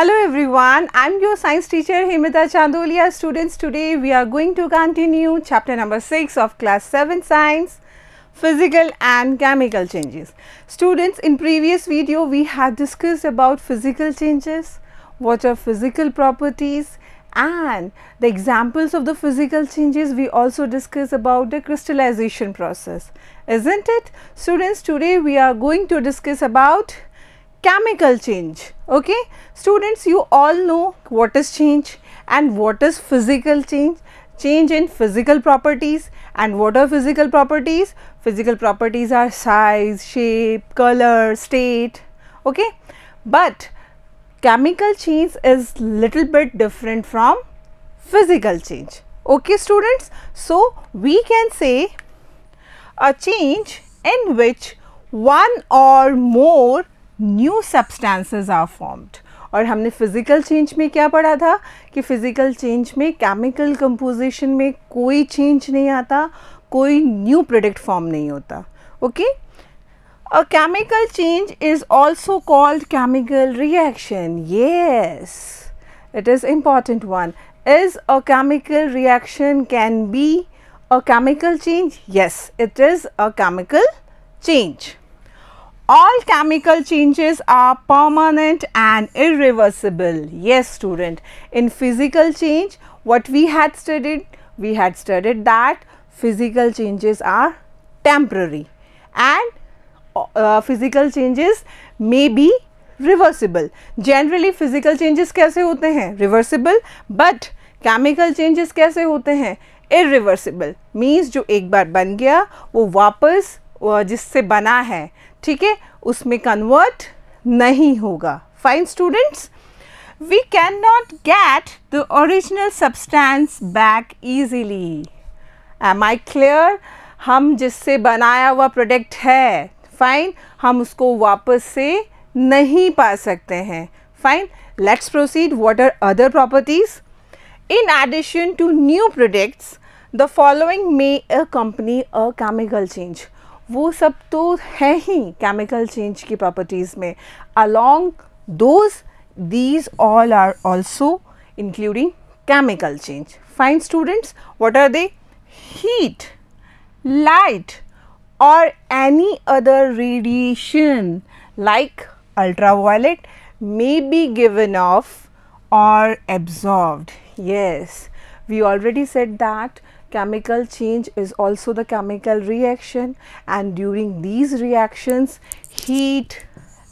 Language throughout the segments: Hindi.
Hello everyone, I am your science teacher Himita Chandolia. Students, today we are going to continue chapter number 6 of class 7 science, physical and chemical changes. Students, in previous video we had discussed about physical changes, what are physical properties and the examples of the physical changes we also discussed about the crystallization process, isn't it? Students, today we are going to discuss about chemical change okay students you all know what is change and what is physical change change in physical properties and what are physical properties physical properties are size shape color state okay but chemical change is little bit different from physical change okay students so we can say a change in which one or more new substances are formed और हमने फिज़िकल चेंज में क्या पढ़ा था कि फिज़िकल चेंज में केमिकल कंपोजिशन में कोई चेंज नहीं आता कोई न्यू प्रोडक्ट फॉर्म नहीं होता okay a chemical change is also called chemical reaction yes it is important one is a chemical reaction can be a chemical change yes it is a chemical change all chemical changes are permanent and irreversible yes student in physical change what we had studied we had studied that physical changes are temporary and uh, physical changes may be reversible generally physical changes kaise hote hain reversible but chemical changes kaise hote hain irreversible means जो एक बार बन गया वो वापस jisse bana hai ठीक है उसमें कन्वर्ट नहीं होगा fine students we can not get the original substance back easily am I clear हम जिससे बनाया हुआ प्रोडक्ट है फाइन हम उसको वापस से नहीं पा सकते हैं fine let's proceed what are other properties in addition to new products the following may accompany a chemical change वो सब तो है ही केमिकल चेंज की प्रॉपर्टीज़ में along those these all are also including chemical change fine students what are they heat light और any other radiation like ultra ultraviolet may be given off और absorb yes we already said that Chemical change is also the chemical reaction and during these reactions heat,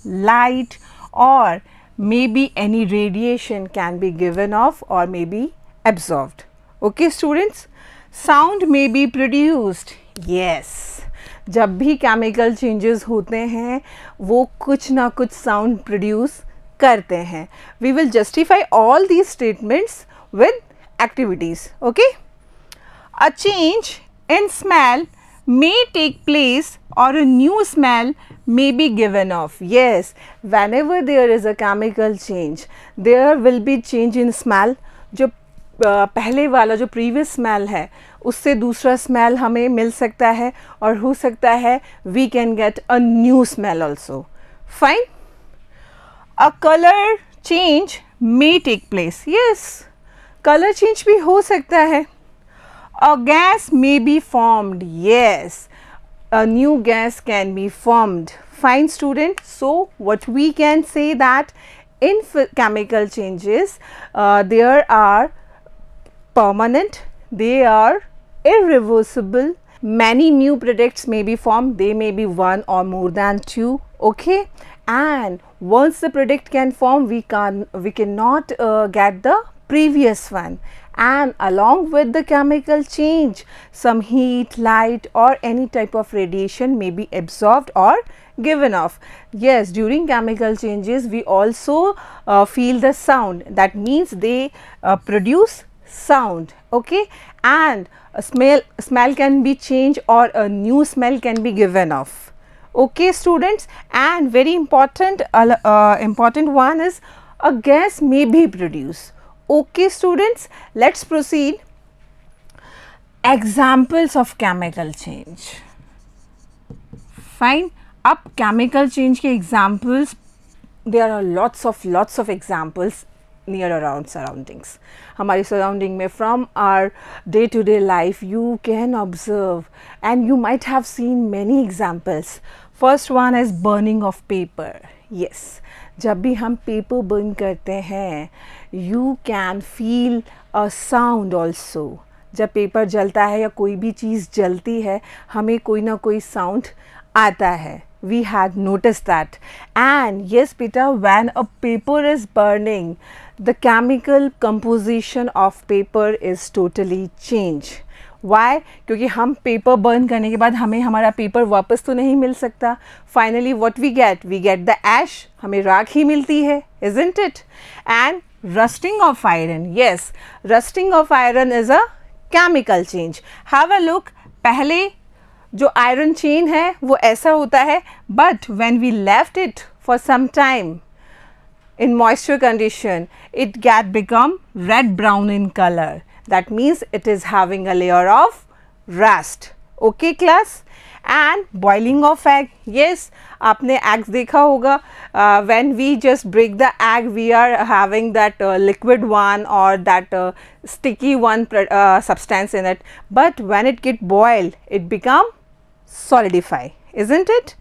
light or maybe any radiation can be given off or maybe absorbed. Okay students, sound may be produced. Yes. जब भी chemical changes होते हैं वो कुछ ना कुछ sound produce करते हैं We will justify all these statements with activities. Okay? A change in smell may take place or a new smell may be given off. Yes, whenever there is a chemical change, there will be change in smell. जो पहले वाला जो प्रीवियस स्मेल है उससे दूसरा स्मेल हमें मिल सकता है और हो सकता है we can get a new smell also fine a colour change may take place yes colour change भी हो सकता है a gas may be formed yes a new gas can be formed fine student so what we can say that in chemical changes uh, there are permanent they are irreversible many new products may be formed they may be one or more than two okay and once the product can form we can we cannot uh, get the previous one and along with the chemical change some heat, light or any type of radiation may be absorbed or given off. Yes, during chemical changes we also uh, feel the sound that means they uh, produce sound okay and smell smell can be changed or a new smell can be given off okay students and very important uh, uh important one is a gas may be produced Okay students, let us proceed. Examples of chemical change. Fine. Up chemical change ke examples, there are lots of lots of examples near around surroundings. हमारे surrounding में from our day to day life you can observe and you might have seen many examples. First one is burning of paper. Yes, जब भी हम पेपर बर्न करते हैं you can feel a sound also जब पेपर जलता है या कोई भी चीज़ जलती है हमें कोई ना कोई साउंड आता है we had notice that and yes पिटर when a paper is burning the chemical composition of paper is totally change why क्योंकि हम पेपर बर्न करने के बाद हमें हमारा पेपर वापस तो नहीं मिल सकता finally what we get we get the ash हमें राख ही मिलती है isn't it and rusting of iron yes rusting of iron is a chemical change have a look पहले जो आयरन चेन है वो ऐसा होता है but when we left it for some time in moisture condition it get become red brown in colour That means it is having a layer of rust. Okay class? and boiling of egg yes आपने eggs देखा होगा uh, when we just break the egg we are having that uh, liquid one or that uh, sticky one uh, substance in it but when it get boiled it become solidify isn't it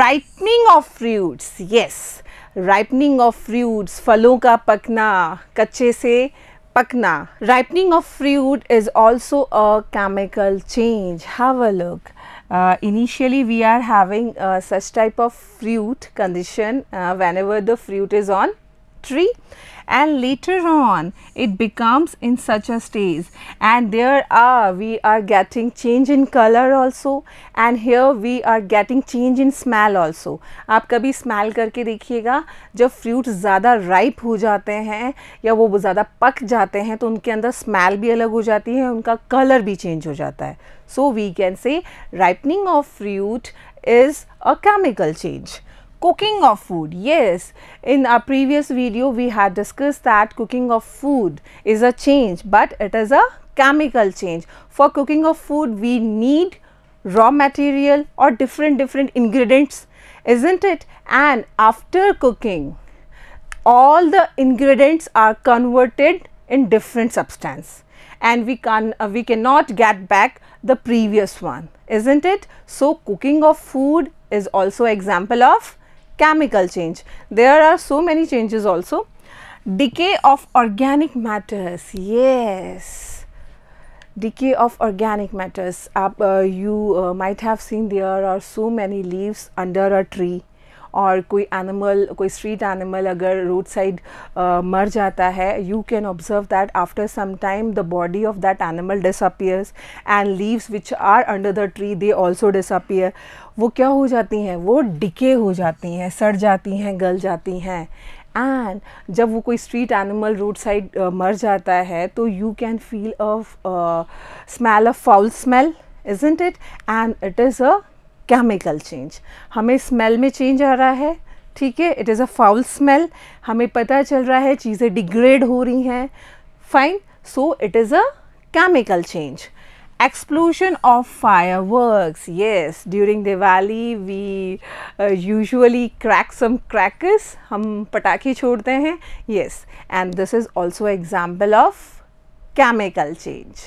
ripening of fruits yes ripening of fruits फलों का पकना कच्चे से uh, pakna. Ripening of fruit is also a chemical change. Have a look. Uh, initially we are having uh, such type of fruit condition uh, whenever the fruit is on tree and later on it becomes in such a stage and there are we are getting change in color also and here we are getting change in smell also aap kabhi smell karke dekhiyega jab fruits zyada ripe हो जाते हैं या वो zyada pak jate hain to unke andar smell bhi alag ho jati hai unka color bhi change ho jata hai so we can say ripening of fruit is a chemical change cooking of food yes in our previous video we had discussed that cooking of food is a change but it is a chemical change for cooking of food we need raw material or different different ingredients isn't it and after cooking all the ingredients are converted in different substance and we can uh, we cannot get back the previous one isn't it so cooking of food is also example of chemical change. There are so many changes also. Decay of organic matters, yes. Decay of organic matters. Uh, you uh, might have seen there are so many leaves under a tree और कोई एनिमल कोई स्ट्रीट एनिमल अगर रोड साइड मर जाता है you can observe that after some time the body of that animal disappears and leaves which are under the tree they also disappear वो क्या हो जाती हैं वो डिके हो जाती हैं सड़ जाती हैं गल जाती हैं एंड जब वो कोई स्ट्रीट एनिमल रोड साइड मर जाता है तो you can feel a smell a foul smell isn't it and it is a chemical change. हमें smell में change आ रहा है ठीक है it is a foul smell हमें पता चल रहा है चीज़ें डिग्रेड हो रही हैं fine so it is a chemical change. explosion of fireworks yes during diwali we uh, usually crack some crackers hum patake chodte hain yes and this is also example of chemical change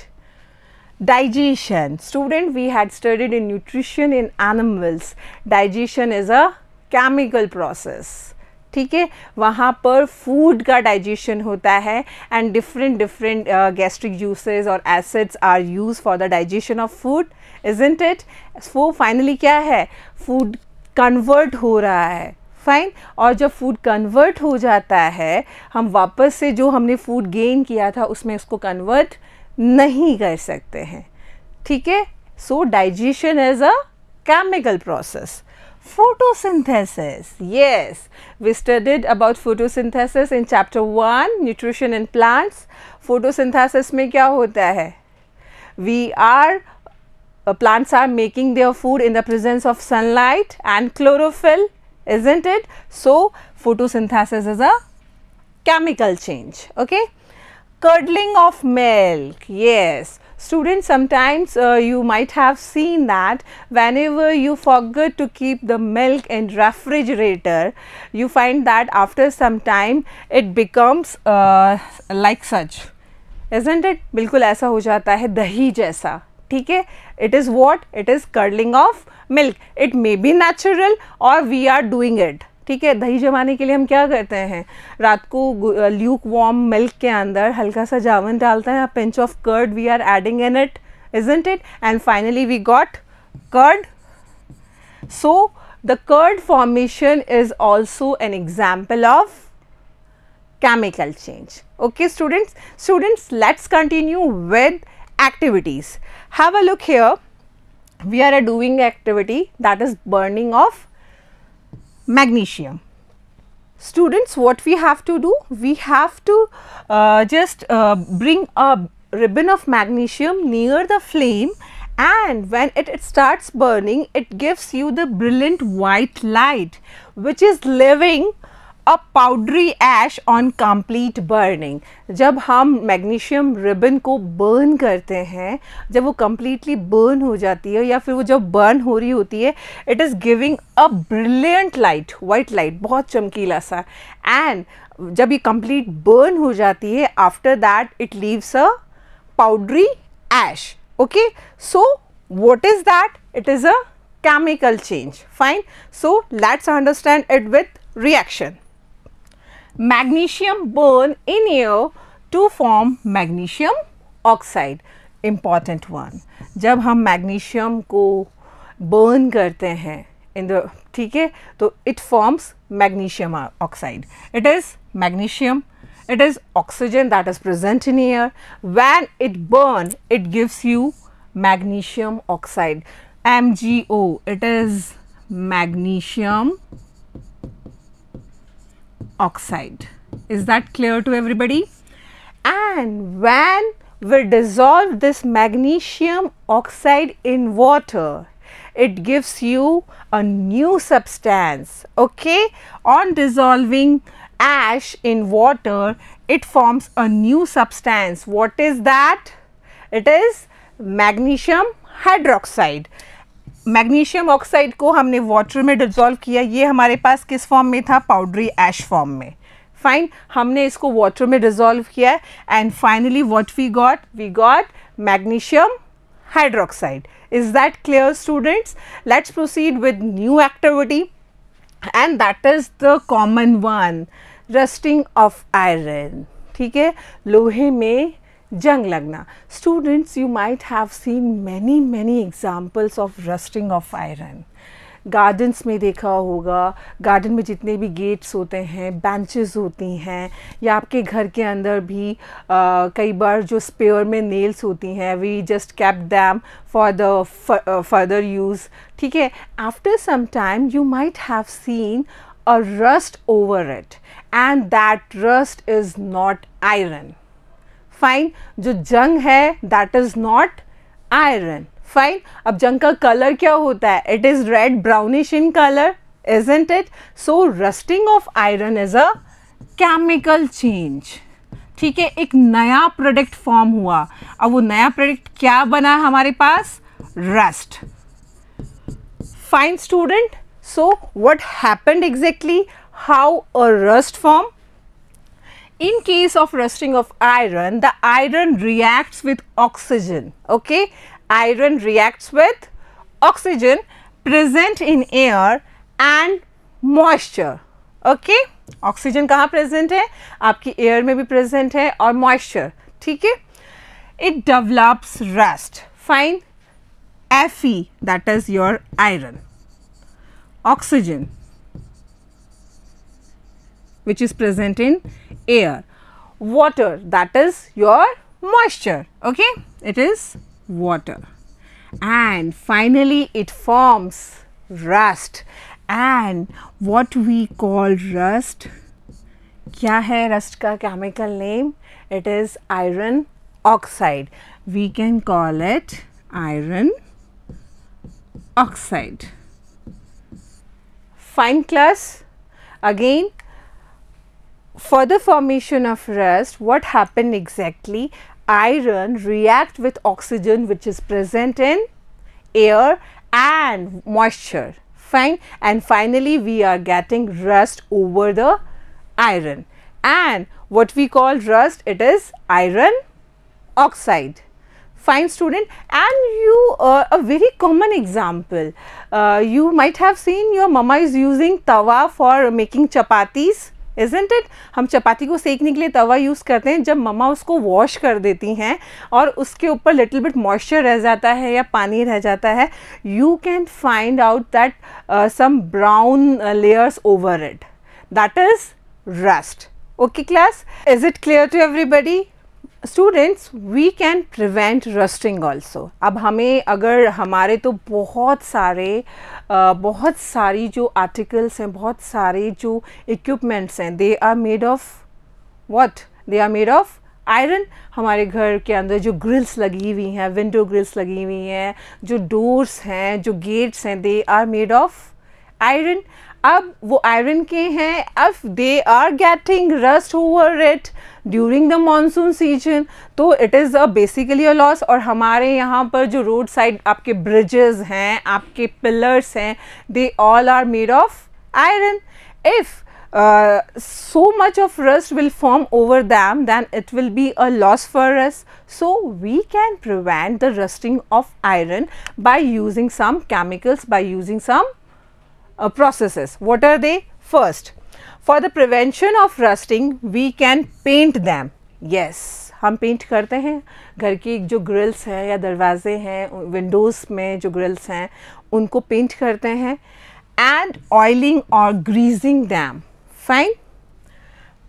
digestion student we had studied in nutrition in animals digestion is a chemical process ठीक है वहाँ पर फूड का डाइजेशन होता है and different different gastric juices और acids are use for the digestion of food isn't it वो फाइनली क्या है फूड कन्वर्ट हो रहा है फाइन और जब फूड कन्वर्ट हो जाता है हम वापस से जो हमने फूड गेन किया था उसमें उसको कन्वर्ट नहीं कर सकते हैं ठीक है so digestion is a chemical process photosynthesis yes we studied about photosynthesis in chapter one nutrition in plants photosynthesis में क्या होता है we are plants are making their food in the presence of sunlight and chlorophyll isn't it so photosynthesis is a chemical change okay curdling of milk yes students sometimes uh, you might have seen that whenever you forget to keep the milk in refrigerator you find that after some time it becomes uh, like such isn't it बिल्कुल ऐसा हो जाता है दही जैसा ठीक है It is what it is. Curdling of milk. It may be natural or we are doing it. ठीक है दही जमाने के लिए हम क्या करते हैं रात को ल्यूक वार्म मिल्क के अंदर हल्का सा जावन डालते हैं pinch of curd we are adding in it isn't it and finally we got curd so the curd formation is also an example of chemical change okay students students let's continue with activities have a look here we are doing activity that is burning of magnesium. Students, what we have to do? We have to uh, just uh, bring a ribbon of magnesium near the flame and when it, it, starts burning, it gives you the brilliant white light which is living a powdery ash on complete burning जब हम मैग्नीशियम रिबन को बर्न करते हैं जब वो कम्प्लीटली बर्न हो जाती है या फिर वो जब बर्न हो रही होती है it is giving a brilliant light white light बहुत चमकीला सा एंड जब ये कंप्लीट बर्न हो जाती है after that it leaves a powdery ash okay so what is that it is a chemical change fine so let's understand it with reaction magnesium burn in air to form magnesium oxide important one जब हम magnesium को burn करते हैं in the ठीक है तो it forms magnesium oxide it is magnesium it is oxygen that is present in air when it burn it gives you magnesium oxide MgO it is magnesium oxide. Is that clear to everybody? And when we dissolve this magnesium oxide in water, it gives you a new substance, okay? On dissolving ash in water, it forms a new substance. What is that? It is magnesium hydroxide. Magnesium oxide को हमने वाटर में डिजोल्व किया ये हमारे पास किस फॉर्म में था पाउडरी एश फॉर्म में फाइन हमने इसको वाटर में डिजोल्व किया and finally what we got we got magnesium hydroxide is that clear students let's proceed with new activity and that is the common one rusting of iron ठीक है लोहे में जंग लगना students you might have seen many many examples of rusting of iron gardens में देखा होगा गार्डन में जितने भी गेट्स होते हैं बेंचेस होती हैं या आपके घर के अंदर भी आ, कई बार जो स्पेयर में नेल्स होती हैं we just keep them for the further use ठीक है after some time you might have seen a rust over it and that rust is not iron fine जो जंग है that is not iron fine अब जंग का कलर क्या होता है it is red brownish in colour isn't it so rusting of iron is a chemical change ठीक है एक नया प्रोडक्ट फॉर्म हुआ अब वो नया प्रोडक्ट क्या बना हमारे पास rust fine student so what happened exactly how a rust form in case of rusting of iron, the iron reacts with oxygen, okay. Iron reacts with oxygen present in air and moisture, okay. oxygen कहाँ present है आपकी air में भी present है और moisture. ठीक है It develops rust. Fine, Fe that is your iron, oxygen which is present in air. Water that is your moisture, okay? It is water. And finally, it forms rust. And what we call rust, kya hai rust ka chemical name? It is iron oxide. We can call it iron oxide. Fine class, again for the formation of rust, what happened exactly? Iron react with oxygen which is present in air and moisture fine and finally we are getting rust over the iron and what we call rust it is iron oxide fine student and you uh, a very common example uh, you might have seen your mama is using tawa for making chapatis isn't it हम चपाती को सेकने के लिए तवा यूज़ करते हैं जब मम्मा उसको वॉश कर देती हैं और उसके ऊपर लिटिल बिट मॉइस्चर रह जाता है या पानी रह जाता है you can find out that some brown layers over it that is rust okay class is it clear to everybody students we can prevent rusting also अब हमें अगर हमारे तो बहुत सारे बहुत सारी जो आर्टिकल्स हैं बहुत सारे जो इक्विपमेंट्स हैं they are made of what they are made of iron हमारे घर के अंदर जो ग्रिल्स लगी हुई हैं विंडो ग्रिल्स लगी हुई हैं जो डोर्स हैं जो गेट्स हैं they are made of iron अब वो आयरन के हैं if they are getting rust over it during the monsoon season तो it is a basically a loss और हमारे यहाँ पर जो रोड साइड आपके ब्रिजेज हैं आपके पिलर्स हैं they all are made of iron if so much of rust will form over them then it will be a loss for us so we can prevent the rusting of iron by using some chemicals by using some uh, processes what are they first for the prevention of rusting we can paint them yes हम पेंट करते हैं घर की जो ग्रिल्स हैं या दरवाजे हैं विंडोज़ में जो ग्रिल्स हैं उनको पेंट करते हैं एंड ऑयलिंग और greasing them fine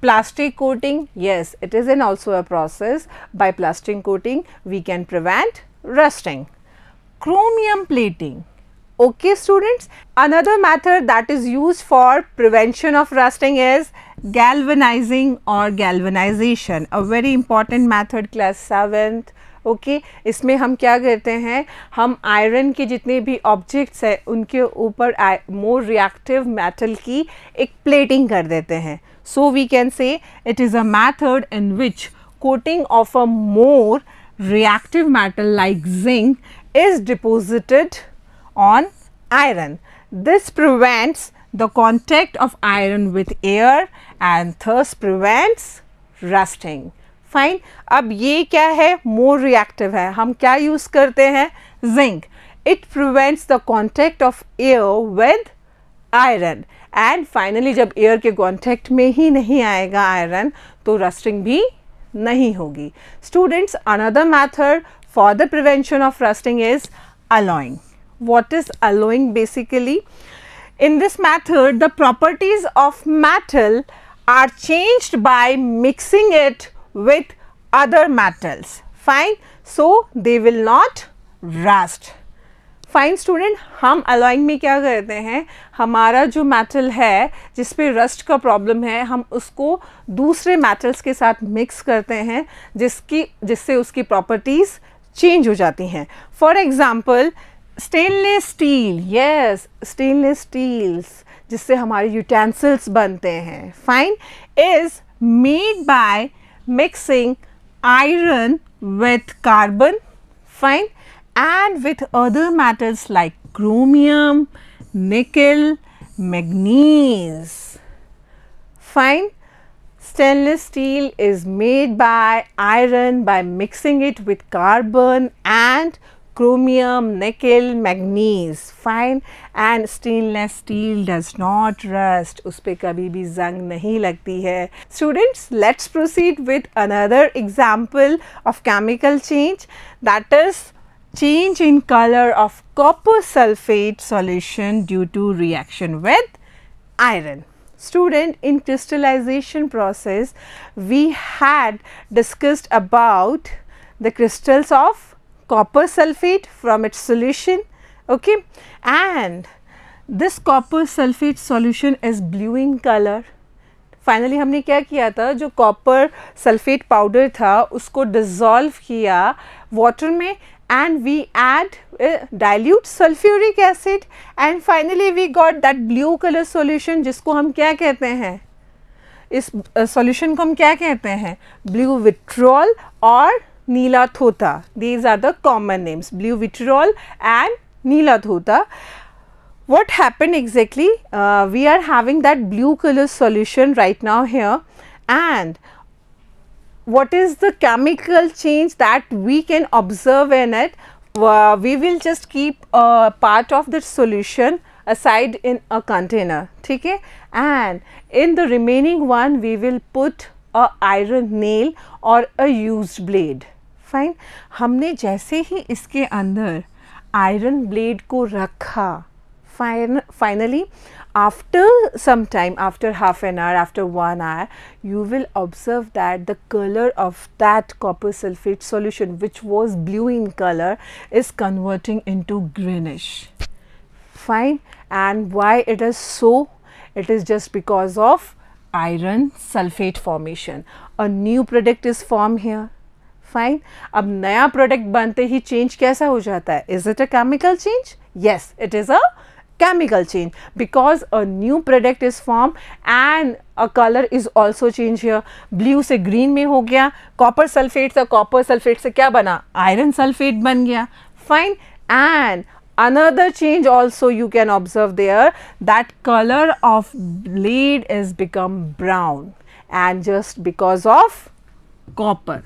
plastic coating yes it is an also a process by plastic coating we can prevent rusting chromium plating Okay students, another method that is used for prevention of rusting is galvanizing or galvanization. A very important method class 7th. Okay okay, इसमें हम क्या करते हैं हम आयरन के जितने भी ऑब्जेक्ट्स हैं उनके ऊपर मोर रिएक्टिव मेटल की एक प्लेटिंग कर देते हैं so we can say it is a method in which coating of a more reactive metal like zinc is deposited on iron. This prevents the contact of iron with air and thus prevents rusting. Fine अब ये क्या है मोर रिएक्टिव है हम क्या यूज़ करते हैं zinc it prevents the contact of air with iron and finally जब एयर के कांटेक्ट में ही नहीं आएगा आयरन तो रस्टिंग भी नहीं होगी students another method for the prevention of rusting is alloying what is alloying basically. In this method, the properties of metal are changed by mixing it with other metals, fine. So, they will not rust. Fine student हम अलॉइंग में क्या करते हैं हमारा जो मेटल है जिस पे रस्ट का प्रॉब्लम है हम उसको दूसरे मेटल्स के साथ मिक्स करते हैं जिसकी जिससे उसकी प्रॉपर्टीज़ चेंज हो जाती हैं for example stainless steel yes stainless steels जिससे हमारे यूटेंसिल्स बनते हैं fine is made by mixing iron with carbon fine and with other matters like chromium nickel manganese fine stainless steel is made by iron by mixing it with carbon and chromium, nickel, manganese, fine and stainless steel does not rust, Uspe पर bhi zang nahi lagti hai. Students, let's proceed with another example of chemical change that is change in color of copper sulfate solution due to reaction with iron. Student, in crystallization process, we had discussed about the crystals of copper sulfate from its solution okay and this copper sulfate solution is blue in color finally हमने क्या किया था जो कॉपर सल्फेट पाउडर था उसको डिज़ोल्व किया water mein and we add uh, dilute sulfuric acid and finally we got that blue color solution जिसको हम क्या कहते हैं इस सॉल्यूशन uh, को हम क्या कहते हैं ब्लू विट्रोल और thota. These are the common names, blue vitriol and thota. What happened exactly? Uh, we are having that blue color solution right now here and what is the chemical change that we can observe in it? Uh, we will just keep a part of the solution aside in a container okay? and in the remaining one we will put a iron nail or a used blade Fine. हमने जैसे ही इसके अंदर आयरन ब्लेड को रखा fine finally after some time after half an hour after one hour you will observe that the color of that copper sulfate solution which was blue in color is converting into greenish fine and why it is so it is just because of iron sulfate formation a new product is formed here fine अब नया प्रोडक्ट बनते ही चेंज कैसा हो जाता है is it a chemical change yes it is a chemical change because a new product is form and a colour is also change here blue से ग्रीन में हो गया कॉपर सल्फेट से कॉपर सल्फेट से क्या बना आयरन सल्फेट बन गया fine and another change also you can observe there that colour of blade is become brown and just because of copper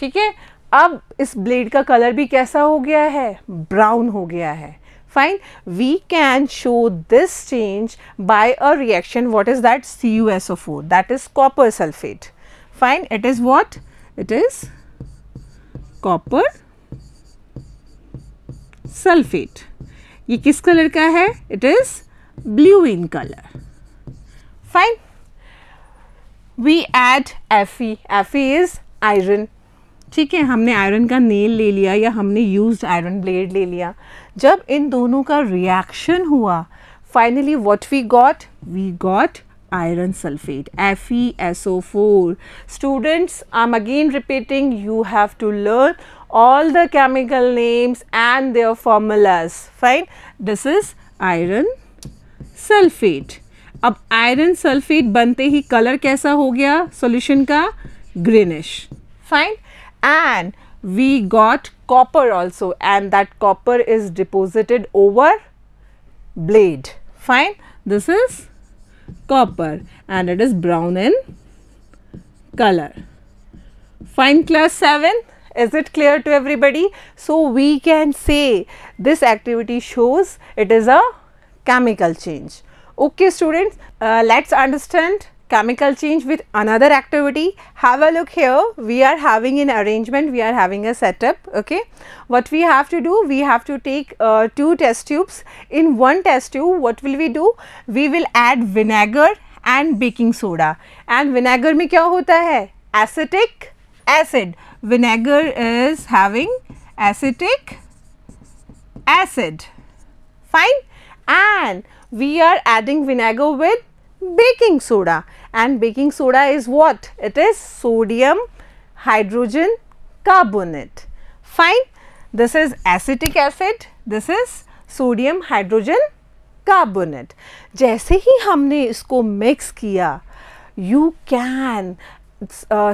ठीक है अब इस ब्लेड का कलर भी कैसा हो गया है ब्राउन हो गया है fine we can show this change by a reaction what is that C U S O four that is copper sulphate fine it is what it is copper sulphate ये किस कलर का है it is blue in colour fine we add F E F E is iron ठीक है हमने आयरन का नेल ले लिया या हमने यूज आयरन ब्लेड ले लिया जब इन दोनों का रिएक्शन हुआ finally what we got we got iron sulphate F E S O four students I am again repeating you have to learn all the chemical names and their formulas fine this is iron sulphate अब आयरन सल्फेट बनते ही कलर कैसा हो गया सोल्यूशन का greenish fine and we got copper also and that copper is deposited over blade fine this is copper and it is brown in color fine class 7 is it clear to everybody so we can say this activity shows it is a chemical change okay students uh, let's understand chemical change with another activity. Have a look here. We are having an arrangement. We are having a setup. Okay. What we have to do? We have to take uh, two test tubes. In one test tube, what will we do? We will add vinegar and baking soda. And vinegar में kya hota hai? Acetic acid. Vinegar is having acetic acid. Fine. And we are adding vinegar with baking soda and baking soda is what? It is sodium hydrogen carbonate. Fine. This is acetic acid. This is sodium hydrogen carbonate. jaise hi humne isko mix kiya you can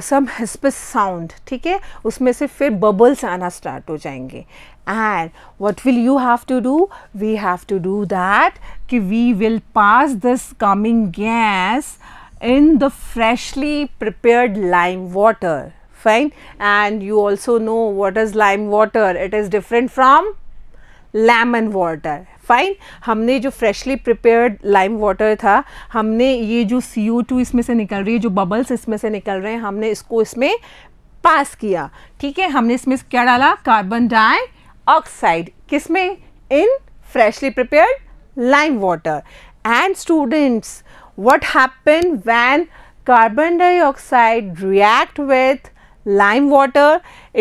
some हिस्पिस साउंड ठीक है उसमें से फिर बबल्स आना स्टार्ट हो जाएंगे and what will you have to do we have to do that ki we will pass this coming gas in the freshly prepared lime water fine and you also know what is lime water it is different from lemon water fine हमने जो फ्रेशली प्रिपेयर्ड लाइम वाटर था हमने ये जो सी ओ टू इसमें से निकल रही है जो बबल्स इसमें से निकल रहे हैं हमने इसको इसमें पास किया ठीक है हमने इसमें क्या डाला कार्बन डाई oxide किसमें in freshly prepared lime water and students what happen when carbon dioxide react with lime water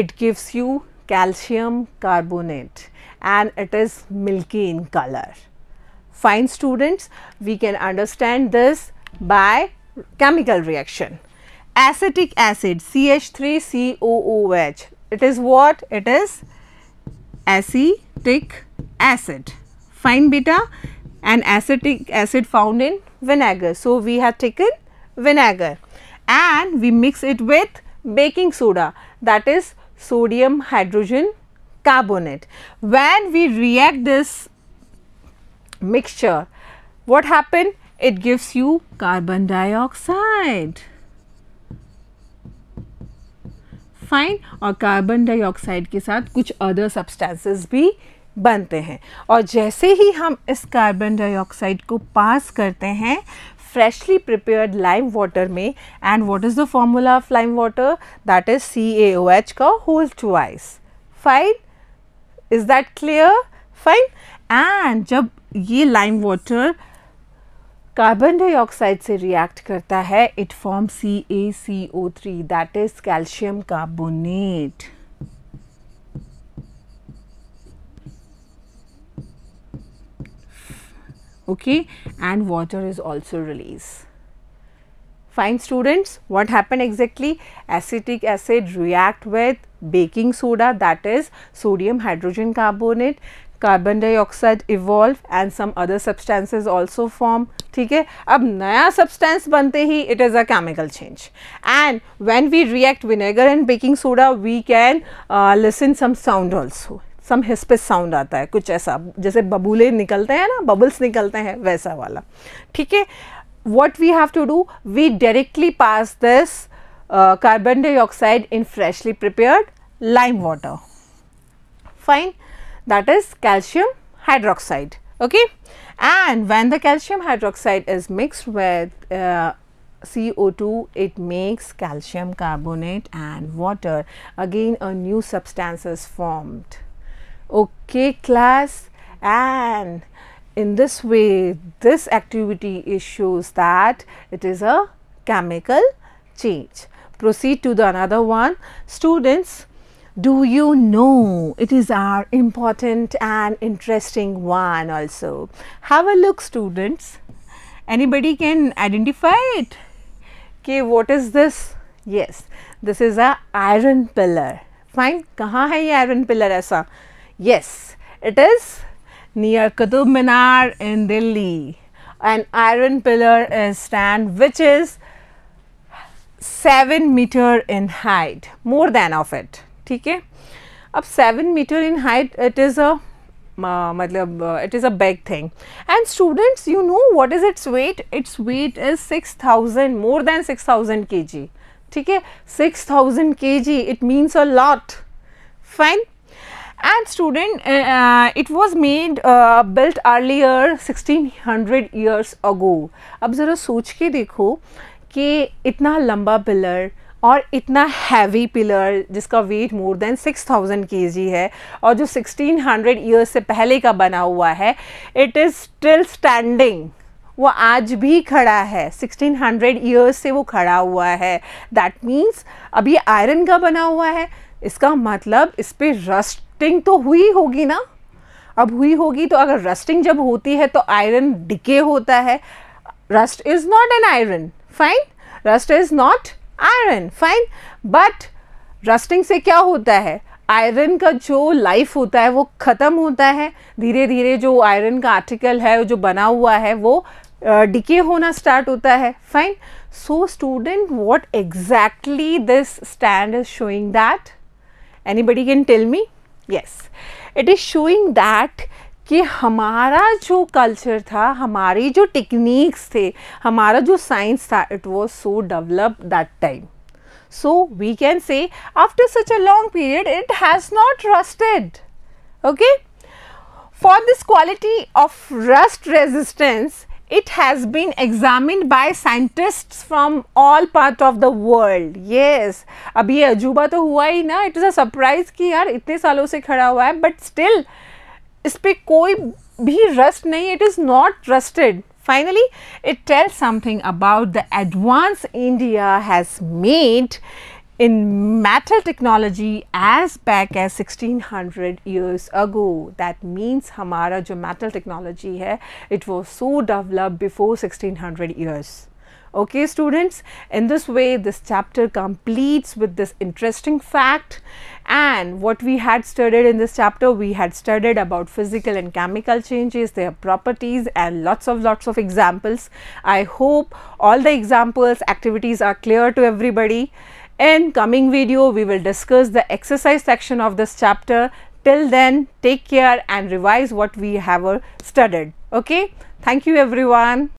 it gives you calcium carbonate and it is milky in color. Fine students we can understand this by chemical reaction. Acetic acid CH3COOH it is what? It is acetic acid. Fine beta and acetic acid found in vinegar. So, we have taken vinegar and we mix it with baking soda that is sodium hydrogen carbonate. When we react this mixture, what happened? It gives you carbon dioxide. Fine और कार्बन डाइऑक्साइड के साथ कुछ अदर सब्सटेंसेस भी बनते हैं और जैसे ही हम इस कार्बन डाइऑक्साइड को पास करते हैं फ्रेशली प्रिपेयर्ड लाइम वाटर में and what is the formula of lime water that is C A O H का whole twice fine is that clear fine and जब ये लाइम वाटर Carbon dioxide से रिएक्ट करता है it form C A C O three okay and water is also released. Fine students, what happened exactly? Acetic acid react with baking soda that is sodium hydrogen carbonate carbon dioxide evolve and some other substances also form ठीक है अब नया सब्सटेंस बनते ही it is a chemical change and when we react vinegar and baking soda we can listen some sound also some हिस्पिस साउंड आता है कुछ ऐसा जैसे बबूले निकलते हैं ना बबल्स निकलते हैं वैसा वाला ठीक है what we have to do we directly pass this carbon dioxide in freshly prepare lime water fine that is calcium hydroxide okay and when the calcium hydroxide is mixed with uh, CO2 it makes calcium carbonate and water again a new substance is formed okay class and in this way this activity shows that it is a chemical change proceed to the another one students do you know it is our important and interesting one also have a look students anybody can identify it okay what is this yes this is a iron pillar fine kaha hai iron pillar aisa yes it is near qutub minar in delhi an iron pillar is stand which is 7 meter in height more than of it ठीक है अब seven metre in height it is a मतलब it is a big thing and students you know what is its weight its weight is six thousand more than six thousand K G ठीक है six thousand K G it means a lot fine and student it was made built earlier sixteen hundred years ago अब ज़रा सोच के देखो कि इतना लंबा पिलर और इतना हैवी पिलर जिसका वेट मोर देन 6000 थाउजेंड है और जो 1600 हंड्रेड ईयर्स से पहले का बना हुआ है इट इज़ स्टिल स्टैंडिंग वो आज भी खड़ा है 1600 हंड्रेड ईयर्स से वो खड़ा हुआ है दैट मीन्स अब ये आयरन का बना हुआ है इसका मतलब इस पर रस्टिंग तो हुई होगी ना अब हुई होगी तो अगर रस्टिंग जब होती है तो आयरन डिके होता है rust is not an iron fine rust is not iron fine but rusting से क्या होता है आयरन का जो लाइफ होता है वो ख़त्म होता है धीरे धीरे जो आयरन का आर्टिकल है जो बना हुआ है वो डिके uh, होना स्टार्ट होता है fine so student what exactly this stand is showing that anybody can tell me yes it is showing that कि हमारा जो कल्चर था हमारी जो टेक्निक्स थे हमारा जो साइंस था it was so develop that time so we can say after such a long period it has not rusted okay for this quality of rust resistance it has been examined by scientist from all part of the world ये अब ये अजूबा तो हुआ ही ना इट इज़ अ सरप्राइज कि यार इतने सालों से खड़ा हुआ है बट स्टिल इस पर कोई भी रस्ट नहीं it is not trusted Finally, it tells something about the advance India has made in metal technology as back as 1600 years ago. That means हमारा जो metal technology है, it was so developed before 1600 years. Okay students, in this way this chapter completes with this interesting fact and what we had studied in this chapter, we had studied about physical and chemical changes, their properties and lots of lots of examples. I hope all the examples, activities are clear to everybody. In coming video, we will discuss the exercise section of this chapter. Till then, take care and revise what we have studied. Okay. Thank you everyone.